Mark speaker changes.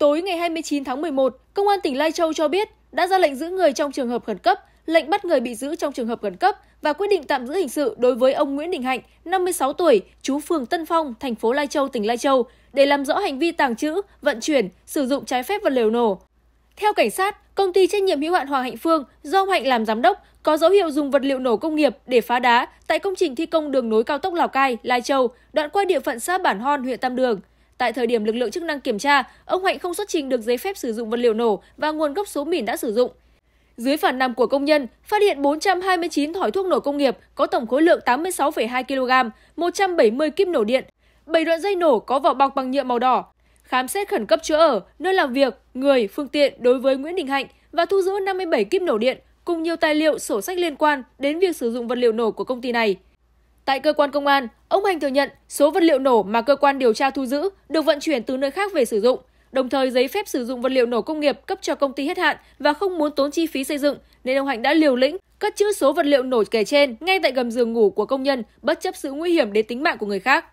Speaker 1: Tối ngày 29 tháng 11, Công an tỉnh Lai Châu cho biết đã ra lệnh giữ người trong trường hợp khẩn cấp, lệnh bắt người bị giữ trong trường hợp khẩn cấp và quyết định tạm giữ hình sự đối với ông Nguyễn Đình Hạnh, 56 tuổi, chú phường Tân Phong, thành phố Lai Châu, tỉnh Lai Châu để làm rõ hành vi tàng trữ, vận chuyển, sử dụng trái phép vật liệu nổ. Theo cảnh sát, công ty trách nhiệm hữu hạn Hoàng Hạnh Phương do ông Hạnh làm giám đốc có dấu hiệu dùng vật liệu nổ công nghiệp để phá đá tại công trình thi công đường nối cao tốc Lào Cai, Lai Châu, đoạn qua địa phận xã Bản Hòn, huyện Tam Đường. Tại thời điểm lực lượng chức năng kiểm tra, ông Hạnh không xuất trình được giấy phép sử dụng vật liệu nổ và nguồn gốc số mìn đã sử dụng. Dưới phản nằm của công nhân, phát hiện 429 thỏi thuốc nổ công nghiệp có tổng khối lượng 86,2 kg, 170 kíp nổ điện, 7 đoạn dây nổ có vỏ bọc bằng nhựa màu đỏ. Khám xét khẩn cấp chỗ ở, nơi làm việc, người, phương tiện đối với Nguyễn Đình Hạnh và thu giữ 57 kíp nổ điện cùng nhiều tài liệu sổ sách liên quan đến việc sử dụng vật liệu nổ của công ty này. Tại cơ quan công an, ông Hành thừa nhận số vật liệu nổ mà cơ quan điều tra thu giữ được vận chuyển từ nơi khác về sử dụng, đồng thời giấy phép sử dụng vật liệu nổ công nghiệp cấp cho công ty hết hạn và không muốn tốn chi phí xây dựng nên ông Hạnh đã liều lĩnh cất trữ số vật liệu nổ kể trên ngay tại gầm giường ngủ của công nhân bất chấp sự nguy hiểm đến tính mạng của người khác.